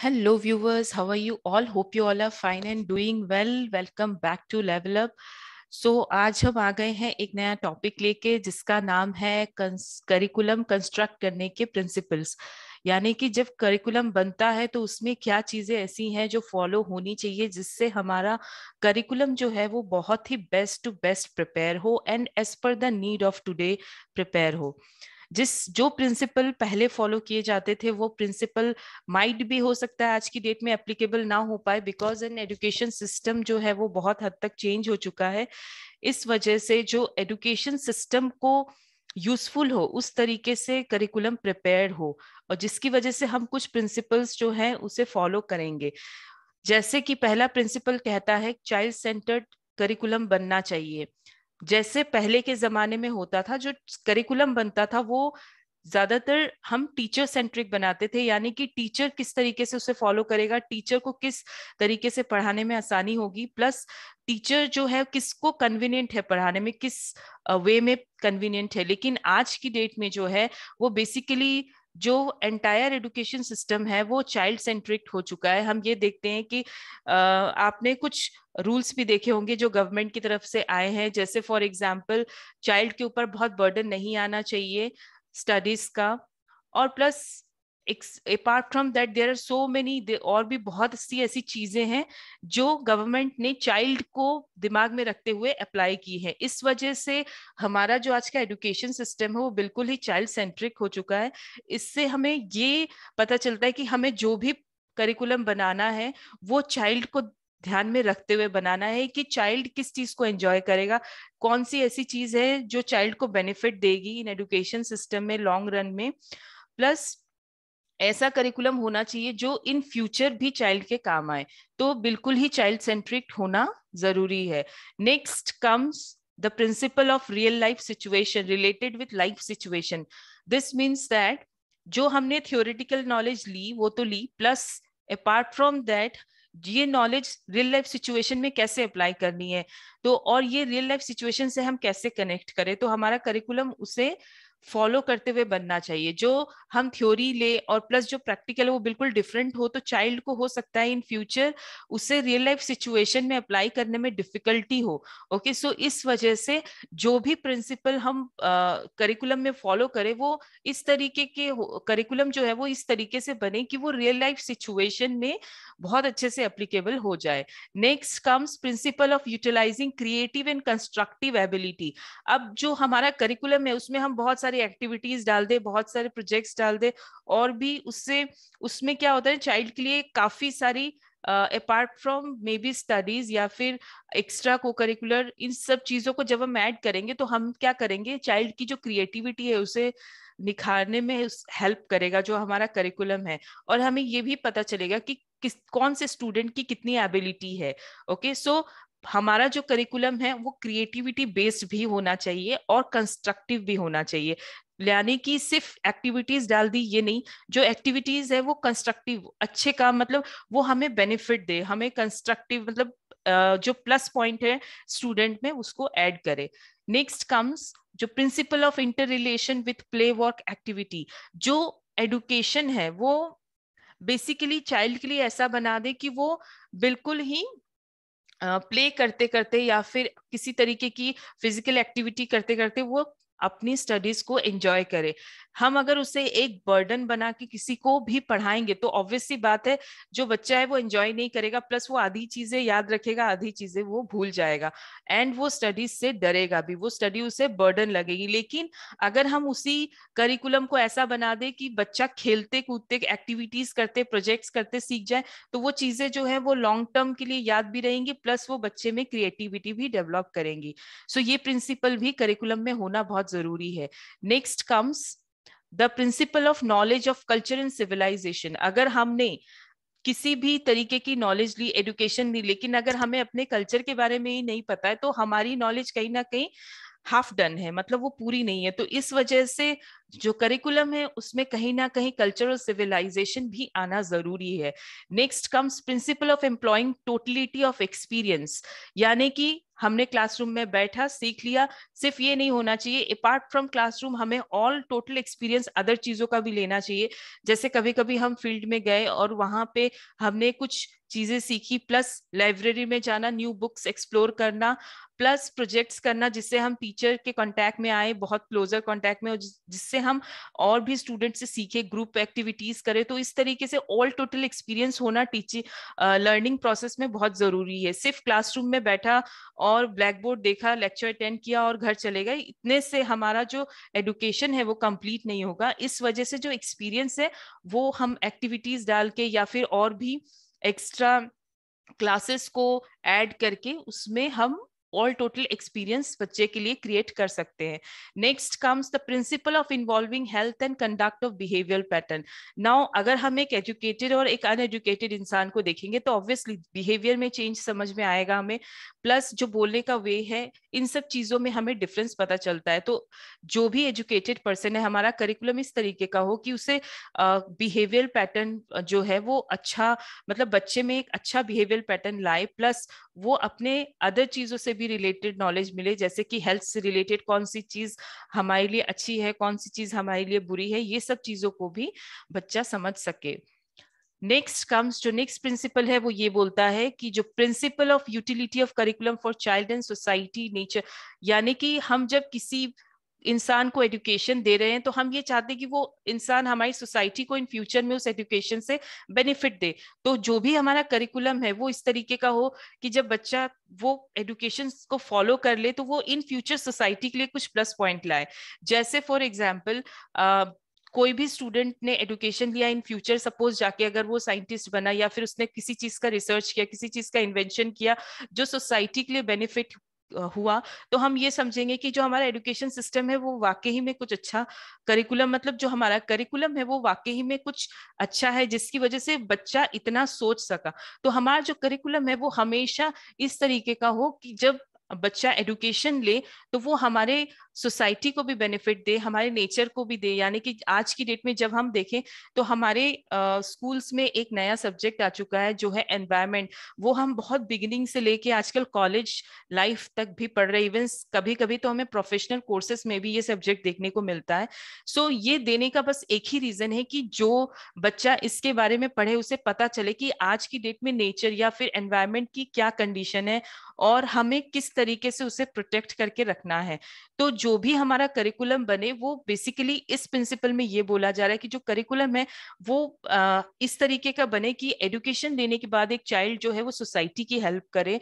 Hello, viewers. How are you all? Hope you all are fine and doing well. Welcome back to Level Up. So so, आज हम आ गए हैं एक नया topic लेके जिसका नाम है करिकुलम कंस्ट्रक्ट करने के प्रिंसिपल्स यानी कि जब करिकुलम बनता है तो उसमें क्या चीज़ें ऐसी हैं जो फॉलो होनी चाहिए जिससे हमारा करिकुलम जो है वो बहुत ही बेस्ट टू बेस्ट प्रिपेयर हो and as per the need of today prepare हो जिस जो प्रिंसिपल पहले फॉलो किए जाते थे वो प्रिंसिपल माइट भी हो सकता है आज की डेट में एप्लीकेबल ना हो पाए बिकॉज एन एजुकेशन सिस्टम जो है वो बहुत हद तक चेंज हो चुका है इस वजह से जो एजुकेशन सिस्टम को यूजफुल हो उस तरीके से करिकुलम प्रिपेयर हो और जिसकी वजह से हम कुछ प्रिंसिपल्स जो हैं उसे फॉलो करेंगे जैसे कि पहला प्रिंसिपल कहता है चाइल्ड सेंटर्ड करिकुलम बनना चाहिए जैसे पहले के जमाने में होता था जो करिकुलम बनता था वो ज्यादातर हम टीचर सेंट्रिक बनाते थे यानी कि टीचर किस तरीके से उसे फॉलो करेगा टीचर को किस तरीके से पढ़ाने में आसानी होगी प्लस टीचर जो है किसको कन्वीनियंट है पढ़ाने में किस वे में कन्वीनियंट है लेकिन आज की डेट में जो है वो बेसिकली जो एंटायर एजुकेशन सिस्टम है वो चाइल्ड सेंट्रिक्ट हो चुका है हम ये देखते हैं कि आपने कुछ रूल्स भी देखे होंगे जो गवर्नमेंट की तरफ से आए हैं जैसे फॉर एग्जाम्पल चाइल्ड के ऊपर बहुत बर्डन नहीं आना चाहिए स्टडीज का और plus apart from that there are so many और भी बहुत सी ऐसी चीजें हैं जो गवर्नमेंट ने चाइल्ड को दिमाग में रखते हुए अप्लाई की है इस वजह से हमारा जो आज का एजुकेशन सिस्टम है वो बिल्कुल ही चाइल्ड सेंट्रिक हो चुका है इससे हमें ये पता चलता है कि हमें जो भी करिकुलम बनाना है वो चाइल्ड को ध्यान में रखते हुए बनाना है कि चाइल्ड किस चीज को एंजॉय करेगा कौन सी ऐसी चीज है जो चाइल्ड को बेनिफिट देगी इन एजुकेशन सिस्टम में लॉन्ग रन में प्लस ऐसा करिकुलम होना चाहिए जो इन फ्यूचर भी चाइल्ड के काम आए तो बिल्कुल ही चाइल्ड सेंट्रिक होना जरूरी है next comes the principle of real life situation related with life situation this means that जो हमने थियोरिटिकल नॉलेज ली वो तो ली प्लस अपार्ट फ्रॉम दैट ये नॉलेज रियल लाइफ सिचुएशन में कैसे अप्लाई करनी है तो और ये रियल लाइफ सिचुएशन से हम कैसे कनेक्ट करें तो हमारा करिकुलम उसे फॉलो करते हुए बनना चाहिए जो हम थ्योरी ले और प्लस जो प्रैक्टिकल है वो बिल्कुल डिफरेंट हो तो चाइल्ड को हो सकता है इन फ्यूचर उसे रियल लाइफ सिचुएशन में अप्लाई करने में डिफिकल्टी हो ओके सो इस वजह से जो भी प्रिंसिपल हम करिकुलम में फॉलो करें वो इस तरीके के करिकुलम जो है वो इस तरीके से बने कि वो रियल लाइफ सिचुएशन में बहुत अच्छे से अप्लीकेबल हो जाए next comes principle of utilising creative and constructive ability अब जो हमारा करिकुलम है उसमें हम बहुत सारी एक्टिविटीज डाल दे बहुत सारे प्रोजेक्ट्स डाल दे और भी उससे उसमें क्या होता है चाइल्ड के लिए काफी सारी apart from maybe studies या फिर एक्स्ट्रा को करिकुलर इन सब चीजों को जब हम ऐड करेंगे तो हम क्या करेंगे चाइल्ड की जो क्रिएटिविटी है उसे निखारने में हेल्प करेगा जो हमारा करिकुलम है और हमें ये भी पता चलेगा कि किस कौन से स्टूडेंट की कितनी एबिलिटी है ओके सो हमारा जो करिकुलम है वो क्रिएटिविटी बेस्ड भी होना चाहिए और कंस्ट्रक्टिव भी होना चाहिए यानी कि सिर्फ एक्टिविटीज डाल दी ये नहीं जो एक्टिविटीज है वो कंस्ट्रक्टिव अच्छे काम मतलब वो हमें बेनिफिट दे हमें कंस्ट्रक्टिव मतलब जो प्लस पॉइंट है स्टूडेंट में उसको ऐड करे नेक्स्ट कम्स जो principle of inter relation with play work activity जो एडुकेशन है वो बेसिकली चाइल्ड के लिए ऐसा बना दे कि वो बिल्कुल ही प्ले करते करते या फिर किसी तरीके की फिजिकल एक्टिविटी करते करते वो अपनी स्टडीज को एंजॉय करे हम अगर उसे एक बर्डन बना के किसी को भी पढ़ाएंगे तो ऑब्वियसली बात है जो बच्चा है वो एंजॉय नहीं करेगा प्लस वो आधी चीजें याद रखेगा आधी चीजें वो भूल जाएगा एंड वो स्टडीज से डरेगा भी वो स्टडी उसे बर्डन लगेगी लेकिन अगर हम उसी करिकुलम को ऐसा बना दे कि बच्चा खेलते कूदते एक्टिविटीज करते प्रोजेक्ट्स करते सीख जाए तो वो चीजें जो है वो लॉन्ग टर्म के लिए याद भी रहेंगी प्लस वो बच्चे में क्रिएटिविटी भी डेवलप करेंगी सो so, ये प्रिंसिपल भी करिकुलम में होना बहुत जरूरी है next comes the principle of knowledge of culture and civilization अगर हमने किसी भी तरीके की नॉलेज ली एडुकेशन ली लेकिन अगर हमें अपने कल्चर के बारे में ही नहीं पता है तो हमारी नॉलेज कहीं ना कहीं हाफ डन है मतलब वो पूरी नहीं है तो इस वजह से जो करिकुलम है उसमें कहीं ना कहीं कल्चरल सिविलाइजेशन भी आना जरूरी है next comes principle of employing totality of experience यानी कि हमने क्लासरूम में बैठा सीख लिया सिर्फ ये नहीं होना चाहिए अपार्ट फ्रॉम क्लासरूम हमें ऑल टोटल एक्सपीरियंस अदर चीज़ों का भी लेना चाहिए जैसे कभी कभी हम फील्ड में गए और वहां पे हमने कुछ चीज़ें सीखी प्लस लाइब्रेरी में जाना न्यू बुक्स एक्सप्लोर करना प्लस प्रोजेक्ट्स करना जिससे हम टीचर के कांटेक्ट में आए बहुत क्लोजर कांटेक्ट में और जिससे हम और भी स्टूडेंट से सीखे ग्रुप एक्टिविटीज करें तो इस तरीके से ऑल टोटल एक्सपीरियंस होना टीचिंग लर्निंग प्रोसेस में बहुत जरूरी है सिर्फ क्लासरूम में बैठा और ब्लैक बोर्ड देखा लेक्चर अटेंड किया और घर चले गए इतने से हमारा जो एडुकेशन है वो कम्प्लीट नहीं होगा इस वजह से जो एक्सपीरियंस है वो हम एक्टिविटीज डाल के या फिर और भी एक्स्ट्रा क्लासेस को ऐड करके उसमें हम ऑल टोटल एक्सपीरियंस बच्चे के लिए क्रिएट कर सकते हैं next comes the principle of involving health and conduct of behaviour pattern now अगर हम एक एजुकेटेड और एक अनएजुकेटेड इंसान को देखेंगे तो ऑब्वियसली बिहेवियर में चेंज समझ में आएगा हमें प्लस जो बोलने का वे है इन सब चीजों में हमें डिफरेंस पता चलता है तो जो भी एजुकेटेड पर्सन है हमारा करिकुलम इस तरीके का हो कि उसे बिहेवियर uh, पैटर्न जो है वो अच्छा मतलब बच्चे में एक अच्छा बिहेवियर पैटर्न लाए प्लस वो अपने अदर चीजों से भी रिलेटेड नॉलेज मिले जैसे कि हेल्थ से रिलेटेड कौन सी चीज हमारे लिए अच्छी है कौन सी चीज हमारे लिए बुरी है ये सब चीजों को भी बच्चा समझ सके नेक्स्ट कम्स जो नेक्स्ट प्रिंसिपल है वो ये बोलता है कि जो principle of utility of curriculum for child and society nature यानी कि हम जब किसी इंसान को एजुकेशन दे रहे हैं तो हम ये चाहते हैं कि वो इंसान हमारी सोसाइटी को इन फ्यूचर में उस एजुकेशन से बेनिफिट दे तो जो भी हमारा करिकुलम है वो इस तरीके का हो कि जब बच्चा वो एजुकेशन को फॉलो कर ले तो वो इन फ्यूचर सोसाइटी के लिए कुछ प्लस पॉइंट लाए जैसे फॉर एग्जाम्पल कोई भी स्टूडेंट ने एजुकेशन लिया इन फ्यूचर सपोज जाके अगर वो साइंटिस्ट बना या फिर उसने किसी चीज का रिसर्च किया किसी चीज का इन्वेंशन किया जो सोसाइटी के लिए बेनिफिट हुआ तो हम ये समझेंगे कि जो हमारा एजुकेशन सिस्टम है वो वाकई में कुछ अच्छा करिकुलम मतलब जो हमारा करिकुलम है वो वाकई में कुछ अच्छा है जिसकी वजह से बच्चा इतना सोच सका तो हमारा जो करिकुलम है वो हमेशा इस तरीके का हो कि जब बच्चा एडुकेशन ले तो वो हमारे सोसाइटी को भी बेनिफिट दे हमारे नेचर को भी दे यानी कि आज की डेट में जब हम देखें तो हमारे स्कूल्स में एक नया सब्जेक्ट आ चुका है जो है एनवायरमेंट वो हम बहुत बिगिनिंग से लेके आजकल कॉलेज लाइफ तक भी पढ़ रहे इवन कभी कभी तो हमें प्रोफेशनल कोर्सेस में भी ये सब्जेक्ट देखने को मिलता है सो so, ये देने का बस एक ही रीजन है कि जो बच्चा इसके बारे में पढ़े उसे पता चले कि आज की डेट में नेचर या फिर एनवायरमेंट की क्या कंडीशन है और हमें किस तरीके से उसे प्रोटेक्ट करके रखना है तो जो जो भी हमारा करिकुलम बने वो बेसिकली इस प्रिंसिपल में ये बोला जा रहा है कि जो करिकुलम है वो आ, इस तरीके का बने कि एडुकेशन देने के बाद एक चाइल्ड जो है वो सोसाइटी की हेल्प करे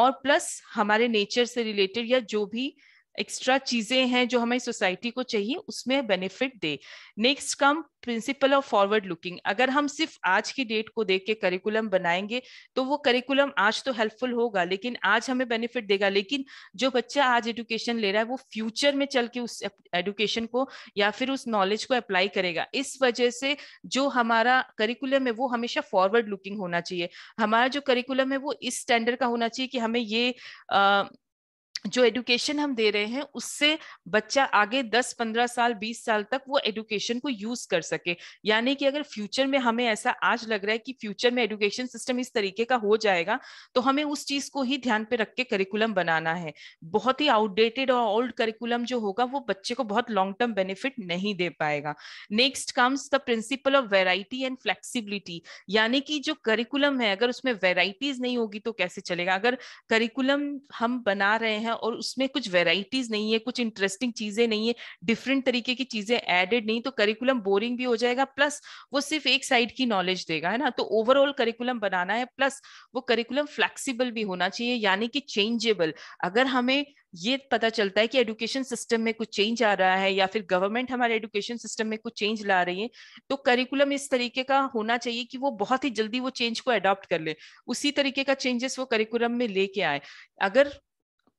और प्लस हमारे नेचर से रिलेटेड या जो भी एक्स्ट्रा चीजें हैं जो हमें सोसाइटी को चाहिए उसमें बेनिफिट दे next come principle of forward looking अगर हम सिर्फ आज की डेट को देख के करिकुलम बनाएंगे तो वो करिकुलम आज तो हेल्पफुल होगा लेकिन आज हमें बेनिफिट देगा लेकिन जो बच्चा आज एडुकेशन ले रहा है वो फ्यूचर में चल के उस एडुकेशन को या फिर उस नॉलेज को अप्लाई करेगा इस वजह से जो हमारा करिकुलम है वो हमेशा फॉरवर्ड लुकिंग होना चाहिए हमारा जो करिकुलम है वो इस स्टैंडर्ड का होना चाहिए कि हमें ये आ, जो एडुकेशन हम दे रहे हैं उससे बच्चा आगे 10, 15 साल 20 साल तक वो एडुकेशन को यूज कर सके यानी कि अगर फ्यूचर में हमें ऐसा आज लग रहा है कि फ्यूचर में एडुकेशन सिस्टम इस तरीके का हो जाएगा तो हमें उस चीज को ही ध्यान पे रख के करिकुलम बनाना है बहुत ही आउटडेटेड और ओल्ड करिकुलम जो होगा वो बच्चे को बहुत लॉन्ग टर्म बेनिफिट नहीं दे पाएगा next comes the principle of variety and flexibility यानी कि जो करिकुलम है अगर उसमें वेराइटीज नहीं होगी तो कैसे चलेगा अगर करिकुलम हम बना रहे हैं हैं और उसमें कुछ वेराइटीज नहीं है कुछ इंटरेस्टिंग चीजें नहीं है डिफरेंट तरीके की चीजें एडेड नहीं तो करिकुलम बोरिंग भी हो जाएगा प्लस वो सिर्फ एक साइड की नॉलेज देगा है ना तो ओवरऑल करिकुलम बनाना है प्लस वो करिकुलम फ्लेक्सीबल भी होना चाहिए यानी कि चेंजेबल अगर हमें ये पता चलता है कि एडुकेशन सिस्टम में कुछ चेंज आ रहा है या फिर गवर्नमेंट हमारे एडुकेशन सिस्टम में कुछ चेंज ला रही है तो करिकुलम इस तरीके का होना चाहिए कि वो बहुत ही जल्दी वो चेंज को अडॉप्ट कर ले उसी तरीके का चेंजेस वो करिकुलम में लेके आए अगर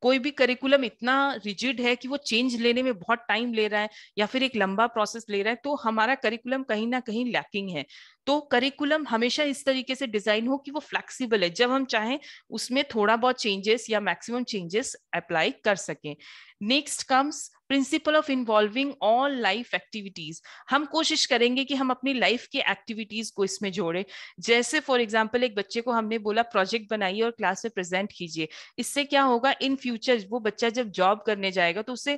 कोई भी करिकुलम इतना रिजिड है कि वो चेंज लेने में बहुत टाइम ले रहा है या फिर एक लंबा प्रोसेस ले रहा है तो हमारा करिकुलम कहीं ना कहीं लैकिंग है तो करिकुलम हमेशा इस तरीके से डिजाइन हो कि वो फ्लेक्सिबल है जब हम चाहें उसमें थोड़ा बहुत चेंजेस या मैक्सिमम चेंजेस अप्लाई कर सकें next comes principle of involving all life activities हम कोशिश करेंगे कि हम अपनी लाइफ की एक्टिविटीज को इसमें जोड़े जैसे फॉर एग्जाम्पल एक बच्चे को हमने बोला प्रोजेक्ट बनाइए और क्लास में प्रेजेंट कीजिए इससे क्या होगा इन फ्यूचर वो बच्चा जब जॉब करने जाएगा तो उसे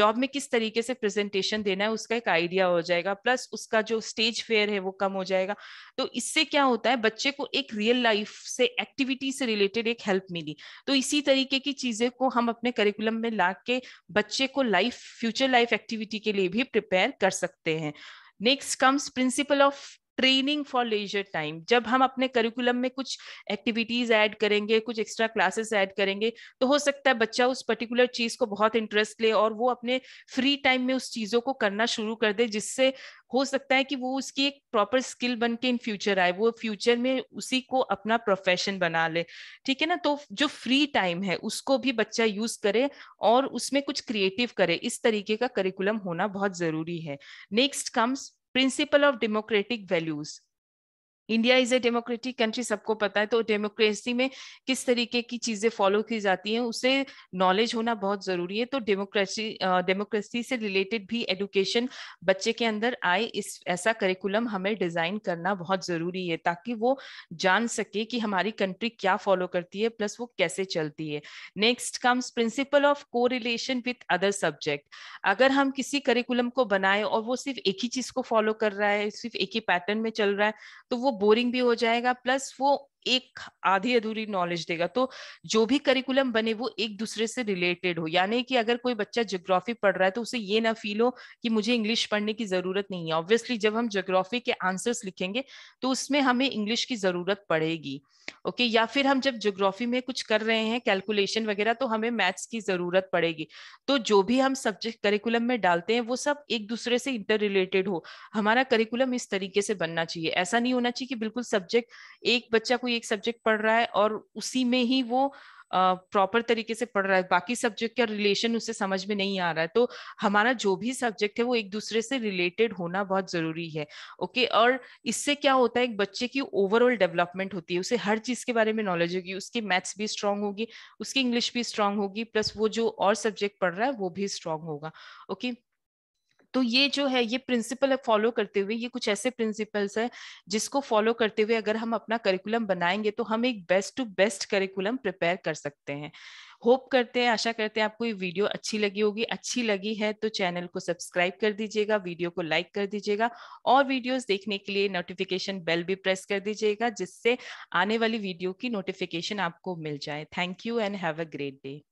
जॉब में किस तरीके से प्रेजेंटेशन देना है उसका एक आइडिया हो जाएगा प्लस उसका जो स्टेज फेयर है वो कम हो जाएगा तो इससे क्या होता है बच्चे को एक रियल लाइफ से एक्टिविटी से रिलेटेड एक हेल्प मिली तो इसी तरीके की चीजें को हम अपने करिकुलम में ला के बच्चे को life life future life activity के लिए भी प्रिपेयर कर सकते हैं next comes principle of training for leisure time जब हम अपने करिकुलम में कुछ एक्टिविटीज ऐड करेंगे कुछ एक्स्ट्रा क्लासेस ऐड करेंगे तो हो सकता है बच्चा उस पर्टिकुलर चीज को बहुत इंटरेस्ट ले और वो अपने फ्री टाइम में उस चीजों को करना शुरू कर दे जिससे हो सकता है कि वो उसकी एक प्रॉपर स्किल बन के इन फ्यूचर आए वो फ्यूचर में उसी को अपना प्रोफेशन बना ले ठीक है ना तो जो फ्री टाइम है उसको भी बच्चा यूज करे और उसमें कुछ क्रिएटिव करे इस तरीके का करिकुलम होना बहुत जरूरी है next comes principle of democratic values India is a democratic country सबको पता है तो डेमोक्रेसी में किस तरीके की चीजें फॉलो की जाती हैं उसे नॉलेज होना बहुत जरूरी है तो डेमोक्रेसी डेमोक्रेसी से रिलेटेड भी एडुकेशन बच्चे के अंदर आए इस ऐसा करिकुलम हमें डिजाइन करना बहुत जरूरी है ताकि वो जान सके कि हमारी कंट्री क्या फॉलो करती है प्लस वो कैसे चलती है next comes principle of correlation with other subject अगर हम किसी करिकुलम को बनाए और वो सिर्फ एक ही चीज को फॉलो कर रहा है सिर्फ एक ही पैटर्न में चल रहा है तो वो बोरिंग भी हो जाएगा प्लस वो एक आधी अधूरी नॉलेज देगा तो जो भी करिकुलम बने वो एक दूसरे से रिलेटेड हो यानी कि अगर कोई बच्चा ज्योग्राफी पढ़ रहा है तो उसे ये ना फील हो कि मुझे इंग्लिश पढ़ने की जरूरत नहीं है ऑब्वियसली जब हम ज्योग्राफी के आंसर्स लिखेंगे तो उसमें हमें इंग्लिश की जरूरत पड़ेगी ओके या फिर हम जब ज्योग्राफी में कुछ कर रहे हैं कैलकुलेशन वगैरह तो हमें मैथ्स की जरूरत पड़ेगी तो जो भी हम सब्जेक्ट करिकुलम में डालते हैं वो सब एक दूसरे से इंटर रिलेटेड हो हमारा करिकुलम इस तरीके से बनना चाहिए ऐसा नहीं होना चाहिए कि बिल्कुल सब्जेक्ट एक बच्चा कोई कोई एक सब्जेक्ट पढ़ रहा है और उसी में ही वो प्रॉपर uh, तरीके से पढ़ रहा है बाकी सब्जेक्ट का रिलेशन उसे समझ में नहीं आ रहा है तो हमारा जो भी सब्जेक्ट है वो एक दूसरे से रिलेटेड होना बहुत जरूरी है ओके okay? और इससे क्या होता है एक बच्चे की ओवरऑल डेवलपमेंट होती है उसे हर चीज के बारे में नॉलेज होगी उसकी मैथ्स भी स्ट्रांग होगी उसकी इंग्लिश भी स्ट्रांग होगी प्लस वो जो और सब्जेक्ट पढ़ रहा है वो भी स्ट्रांग होगा ओके okay? तो ये जो है ये प्रिंसिपल फॉलो करते हुए ये कुछ ऐसे प्रिंसिपल्स है जिसको फॉलो करते हुए अगर हम अपना करिकुलम बनाएंगे तो हम एक best to best curriculum prepare कर सकते हैं होप करते हैं आशा करते हैं आपको ये वीडियो अच्छी लगी होगी अच्छी लगी है तो चैनल को सब्सक्राइब कर दीजिएगा वीडियो को लाइक कर दीजिएगा और वीडियोस देखने के लिए नोटिफिकेशन बेल भी प्रेस कर दीजिएगा जिससे आने वाली वीडियो की नोटिफिकेशन आपको मिल जाए thank you and have a great day